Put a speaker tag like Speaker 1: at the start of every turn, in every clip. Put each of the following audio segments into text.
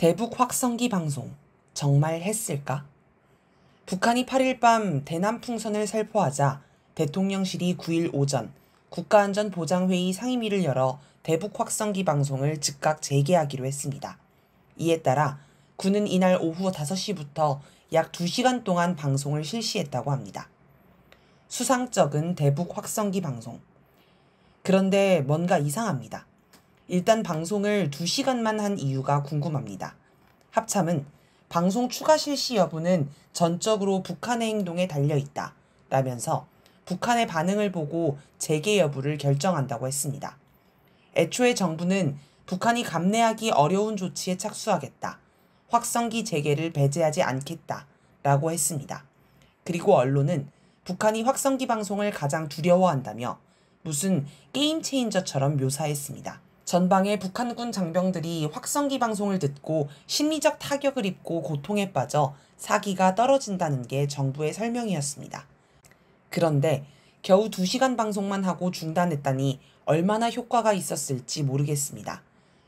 Speaker 1: 대북 확성기 방송 정말 했을까? 북한이 8일 밤 대남 풍선을 살포하자 대통령실이 9일 오전 국가안전보장회의 상임위를 열어 대북 확성기 방송을 즉각 재개하기로 했습니다. 이에 따라 군은 이날 오후 5시부터 약 2시간 동안 방송을 실시했다고 합니다. 수상적은 대북 확성기 방송. 그런데 뭔가 이상합니다. 일단 방송을 2시간만 한 이유가 궁금합니다. 합참은 방송 추가 실시 여부는 전적으로 북한의 행동에 달려 있다. 라면서 북한의 반응을 보고 재개 여부를 결정한다고 했습니다. 애초에 정부는 북한이 감내하기 어려운 조치에 착수하겠다. 확성기 재개를 배제하지 않겠다. 라고 했습니다. 그리고 언론은 북한이 확성기 방송을 가장 두려워한다며 무슨 게임 체인저처럼 묘사했습니다. 전방의 북한군 장병들이 확성기 방송을 듣고 심리적 타격을 입고 고통에 빠져 사기가 떨어진다는 게 정부의 설명이었습니다. 그런데 겨우 2시간 방송만 하고 중단했다니 얼마나 효과가 있었을지 모르겠습니다.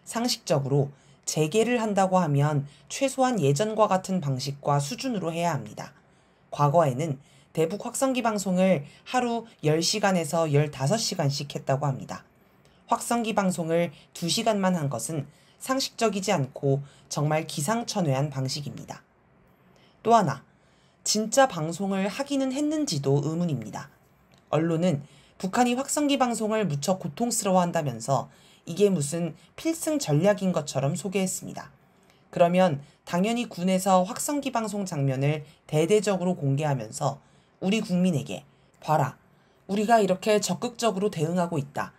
Speaker 1: 상식적으로 재개를 한다고 하면 최소한 예전과 같은 방식과 수준으로 해야 합니다. 과거에는 대북 확성기 방송을 하루 10시간에서 15시간씩 했다고 합니다. 확성기 방송을 2시간만 한 것은 상식적이지 않고 정말 기상천외한 방식입니다. 또 하나, 진짜 방송을 하기는 했는지도 의문입니다. 언론은 북한이 확성기 방송을 무척 고통스러워한다면서 이게 무슨 필승 전략인 것처럼 소개했습니다. 그러면 당연히 군에서 확성기 방송 장면을 대대적으로 공개하면서 우리 국민에게 봐라. 우리가 이렇게 적극적으로 대응하고 있다.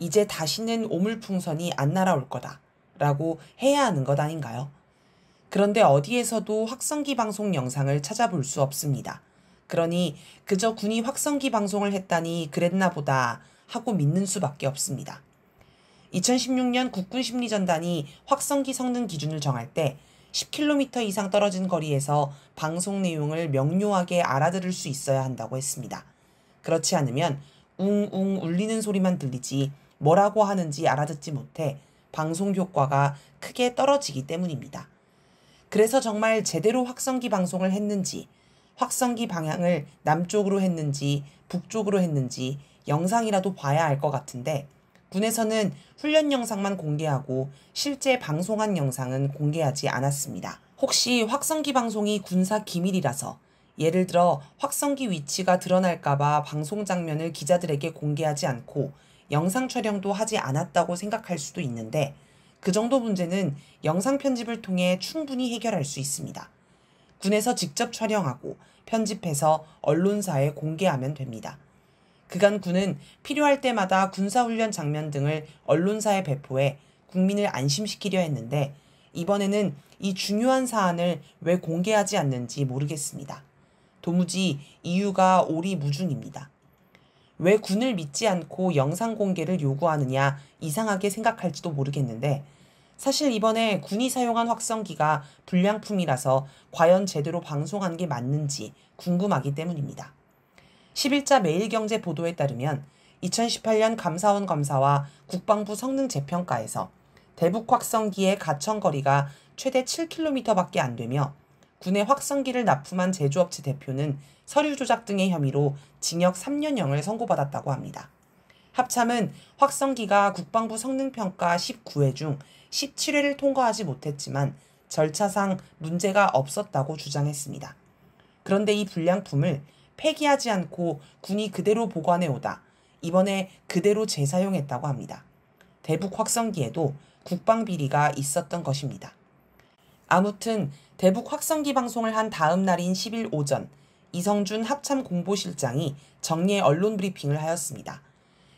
Speaker 1: 이제 다시는 오물풍선이 안 날아올 거다. 라고 해야 하는 것 아닌가요? 그런데 어디에서도 확성기 방송 영상을 찾아볼 수 없습니다. 그러니 그저 군이 확성기 방송을 했다니 그랬나 보다 하고 믿는 수밖에 없습니다. 2016년 국군 심리전단이 확성기 성능 기준을 정할 때 10km 이상 떨어진 거리에서 방송 내용을 명료하게 알아들을 수 있어야 한다고 했습니다. 그렇지 않으면 웅웅 울리는 소리만 들리지 뭐라고 하는지 알아듣지 못해 방송 효과가 크게 떨어지기 때문입니다. 그래서 정말 제대로 확성기 방송을 했는지, 확성기 방향을 남쪽으로 했는지, 북쪽으로 했는지 영상이라도 봐야 알 것 같은데, 군에서는 훈련 영상만 공개하고 실제 방송한 영상은 공개하지 않았습니다. 혹시 확성기 방송이 군사 기밀이라서 예를 들어 확성기 위치가 드러날까봐 방송 장면을 기자들에게 공개하지 않고 영상 촬영도 하지 않았다고 생각할 수도 있는데 그 정도 문제는 영상 편집을 통해 충분히 해결할 수 있습니다. 군에서 직접 촬영하고 편집해서 언론사에 공개하면 됩니다. 그간 군은 필요할 때마다 군사훈련 장면 등을 언론사에 배포해 국민을 안심시키려 했는데 이번에는 이 중요한 사안을 왜 공개하지 않는지 모르겠습니다. 도무지 이유가 오리무중입니다. 왜 군을 믿지 않고 영상 공개를 요구하느냐 이상하게 생각할지도 모르겠는데 사실 이번에 군이 사용한 확성기가 불량품이라서 과연 제대로 방송한 게 맞는지 궁금하기 때문입니다. 11자 매일경제 보도에 따르면 2018년 감사원 검사와 국방부 성능 재평가에서 대북 확성기의 가청거리가 최대 7km밖에 안 되며 군의 확성기를 납품한 제조업체 대표는 서류 조작 등의 혐의로 징역 3년형을 선고받았다고 합니다. 합참은 확성기가 국방부 성능평가 19회 중 17회를 통과하지 못했지만 절차상 문제가 없었다고 주장했습니다. 그런데 이 불량품을 폐기하지 않고 군이 그대로 보관해 오다 이번에 그대로 재사용했다고 합니다. 대북 확성기에도 국방 비리가 있었던 것입니다. 아무튼 대북 확성기 방송을 한 다음 날인 10일 오전 이성준 합참 공보실장이 정례 언론 브리핑을 하였습니다.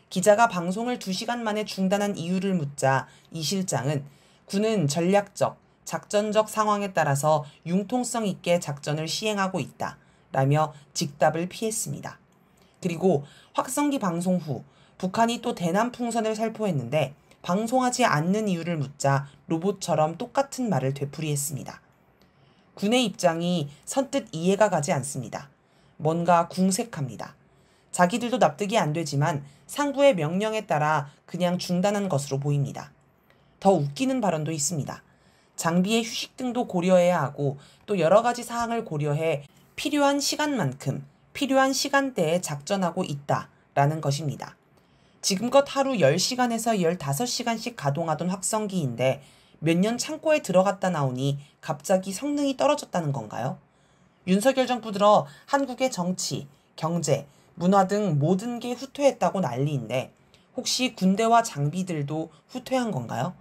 Speaker 1: 기자가 방송을 2시간 만에 중단한 이유를 묻자 이 실장은 군은 전략적, 작전적 상황에 따라서 융통성 있게 작전을 시행하고 있다. 라며 직답을 피했습니다. 그리고 확성기 방송 후 북한이 또 대남 풍선을 살포했는데 방송하지 않는 이유를 묻자 로봇처럼 똑같은 말을 되풀이했습니다. 군의 입장이 선뜻 이해가 가지 않습니다. 뭔가 궁색합니다. 자기들도 납득이 안 되지만 상부의 명령에 따라 그냥 중단한 것으로 보입니다. 더 웃기는 발언도 있습니다. 장비의 휴식 등도 고려해야 하고 또 여러 가지 사항을 고려해 필요한 시간만큼 필요한 시간대에 작전하고 있다 라는 것입니다. 지금껏 하루 10시간에서 15시간씩 가동하던 확성기인데 몇 년 창고에 들어갔다 나오니 갑자기 성능이 떨어졌다는 건가요? 윤석열 정부 들어 한국의 정치, 경제, 문화 등 모든 게 후퇴했다고 난리인데 혹시 군대와 장비들도 후퇴한 건가요?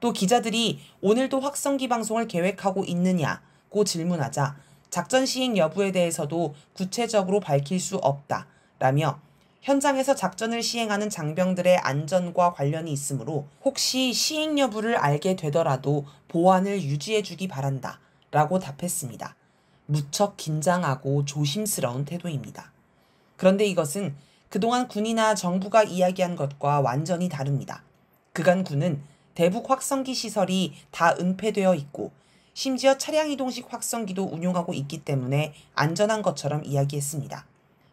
Speaker 1: 또 기자들이 오늘도 확성기 방송을 계획하고 있느냐고 질문하자 작전 시행 여부에 대해서도 구체적으로 밝힐 수 없다 라며 현장에서 작전을 시행하는 장병들의 안전과 관련이 있으므로 혹시 시행 여부를 알게 되더라도 보안을 유지해주기 바란다. 라고 답했습니다. 무척 긴장하고 조심스러운 태도입니다. 그런데 이것은 그동안 군이나 정부가 이야기한 것과 완전히 다릅니다. 그간 군은 대북 확성기 시설이 다 은폐되어 있고 심지어 차량 이동식 확성기도 운용하고 있기 때문에 안전한 것처럼 이야기했습니다.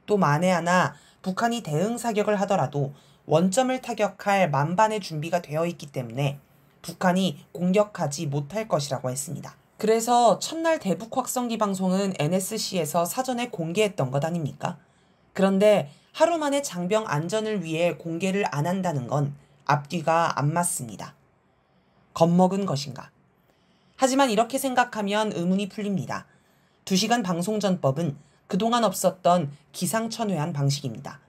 Speaker 1: 또 만에 하나 북한이 대응 사격을 하더라도 원점을 타격할 만반의 준비가 되어 있기 때문에 북한이 공격하지 못할 것이라고 했습니다. 그래서 첫날 대북 확성기 방송은 NSC에서 사전에 공개했던 것 아닙니까? 그런데 하루 만에 장병 안전을 위해 공개를 안 한다는 건 앞뒤가 안 맞습니다. 겁먹은 것인가? 하지만 이렇게 생각하면 의문이 풀립니다. 2시간 방송 전법은 그동안 없었던 기상천외한 방식입니다.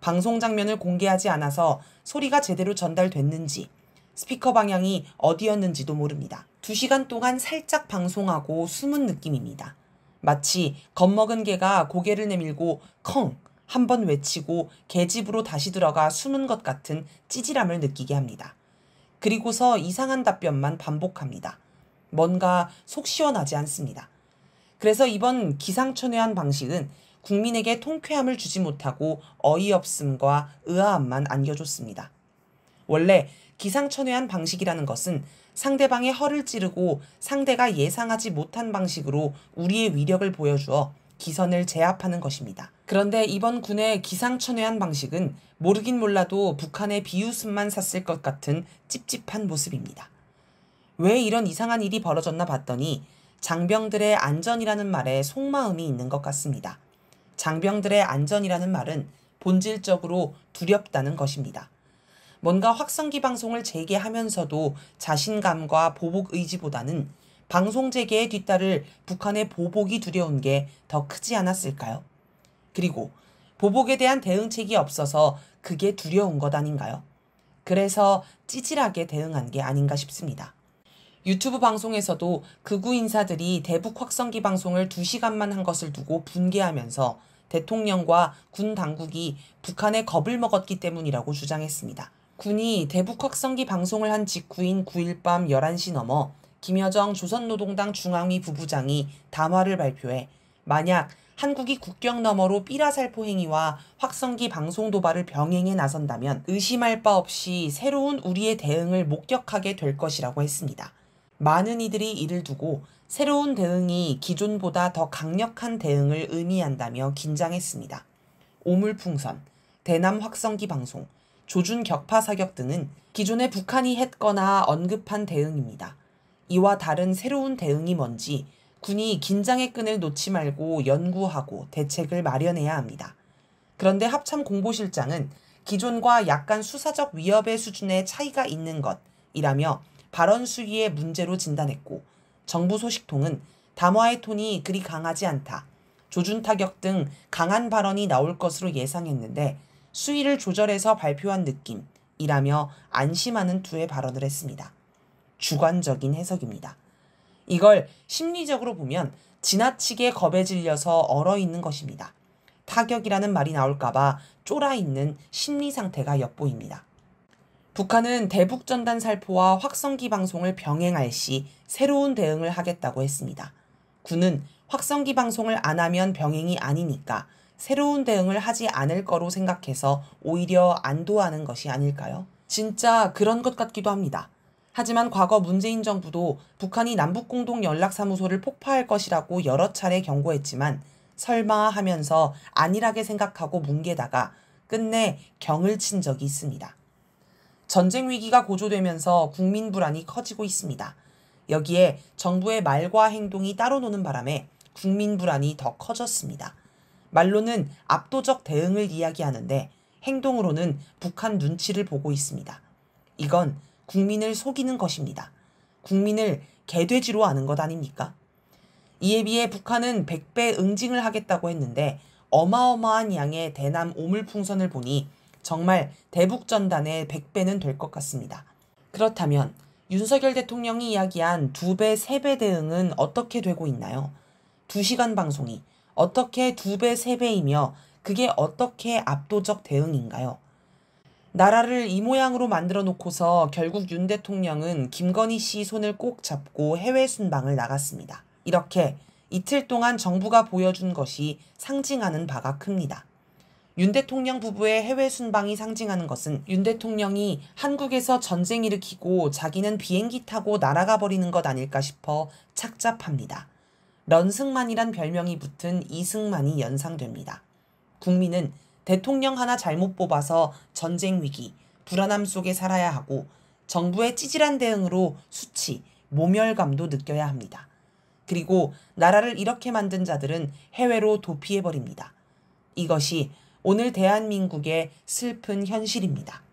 Speaker 1: 방송 장면을 공개하지 않아서 소리가 제대로 전달됐는지 스피커 방향이 어디였는지도 모릅니다. 2시간 동안 살짝 방송하고 숨은 느낌입니다. 마치 겁먹은 개가 고개를 내밀고 컹 한번 외치고 개집으로 다시 들어가 숨은 것 같은 찌질함을 느끼게 합니다. 그리고서 이상한 답변만 반복합니다. 뭔가 속 시원하지 않습니다. 그래서 이번 기상천외한 방식은 국민에게 통쾌함을 주지 못하고 어이없음과 의아함만 안겨줬습니다. 원래 기상천외한 방식이라는 것은 상대방의 허를 찌르고 상대가 예상하지 못한 방식으로 우리의 위력을 보여주어 기선을 제압하는 것입니다. 그런데 이번 군의 기상천외한 방식은 모르긴 몰라도 북한의 비웃음만 샀을 것 같은 찝찝한 모습입니다. 왜 이런 이상한 일이 벌어졌나 봤더니 장병들의 안전이라는 말에 속마음이 있는 것 같습니다. 장병들의 안전이라는 말은 본질적으로 두렵다는 것입니다. 뭔가 확성기 방송을 재개하면서도 자신감과 보복 의지보다는 방송 재개의 뒤따를 북한의 보복이 두려운 게 더 크지 않았을까요? 그리고 보복에 대한 대응책이 없어서 그게 두려운 것 아닌가요? 그래서 찌질하게 대응한 게 아닌가 싶습니다. 유튜브 방송에서도 극우 인사들이 대북 확성기 방송을 2시간만 한 것을 두고 분개하면서 대통령과 군 당국이 북한에 겁을 먹었기 때문이라고 주장했습니다. 군이 대북 확성기 방송을 한 직후인 9일 밤 11시 넘어 김여정 조선노동당 중앙위 부부장이 담화를 발표해 만약 한국이 국경 너머로 삐라살포 행위와 확성기 방송 도발을 병행해 나선다면 의심할 바 없이 새로운 우리의 대응을 목격하게 될 것이라고 했습니다. 많은 이들이 이를 두고 새로운 대응이 기존보다 더 강력한 대응을 의미한다며 긴장했습니다. 오물풍선, 대남 확성기 방송, 조준 격파 사격 등은 기존에 북한이 했거나 언급한 대응입니다. 이와 다른 새로운 대응이 뭔지 군이 긴장의 끈을 놓지 말고 연구하고 대책을 마련해야 합니다. 그런데 합참 공보실장은 기존과 약간 수사적 위협의 수준의 차이가 있는 것이라며 발언 수위의 문제로 진단했고 정부 소식통은 담화의 톤이 그리 강하지 않다. 조준 타격 등 강한 발언이 나올 것으로 예상했는데 수위를 조절해서 발표한 느낌이라며 안심하는 두의 발언을 했습니다. 주관적인 해석입니다. 이걸 심리적으로 보면 지나치게 겁에 질려서 얼어 있는 것입니다. 타격이라는 말이 나올까봐 쫄아 있는 심리 상태가 엿보입니다. 북한은 대북 전단 살포와 확성기 방송을 병행할 시 새로운 대응을 하겠다고 했습니다. 군은 확성기 방송을 안 하면 병행이 아니니까 새로운 대응을 하지 않을 거로 생각해서 오히려 안도하는 것이 아닐까요? 진짜 그런 것 같기도 합니다. 하지만 과거 문재인 정부도 북한이 남북공동연락사무소를 폭파할 것이라고 여러 차례 경고했지만 설마 하면서 안일하게 생각하고 뭉개다가 끝내 경을 친 적이 있습니다. 전쟁 위기가 고조되면서 국민 불안이 커지고 있습니다. 여기에 정부의 말과 행동이 따로 노는 바람에 국민 불안이 더 커졌습니다. 말로는 압도적 대응을 이야기하는데 행동으로는 북한 눈치를 보고 있습니다. 이건 국민을 속이는 것입니다. 국민을 개돼지로 아는 것 아닙니까? 이에 비해 북한은 100배 응징을 하겠다고 했는데 어마어마한 양의 대남 오물풍선을 보니 정말 대북전단의 100배는 될 것 같습니다. 그렇다면 윤석열 대통령이 이야기한 두 배 세 배 대응은 어떻게 되고 있나요? 두시간 방송이 어떻게 두 배 세배이며 그게 어떻게 압도적 대응인가요? 나라를 이 모양으로 만들어 놓고서 결국 윤 대통령은 김건희 씨 손을 꼭 잡고 해외 순방을 나갔습니다. 이렇게 이틀 동안 정부가 보여준 것이 상징하는 바가 큽니다. 윤 대통령 부부의 해외 순방이 상징하는 것은 윤 대통령이 한국에서 전쟁 일으키고 자기는 비행기 타고 날아가 버리는 것 아닐까 싶어 착잡합니다. 런승만이란 별명이 붙은 이승만이 연상됩니다. 국민은 대통령 하나 잘못 뽑아서 전쟁 위기, 불안함 속에 살아야 하고 정부의 찌질한 대응으로 수치, 모멸감도 느껴야 합니다. 그리고 나라를 이렇게 만든 자들은 해외로 도피해버립니다. 이것이 오늘 대한민국의 슬픈 현실입니다.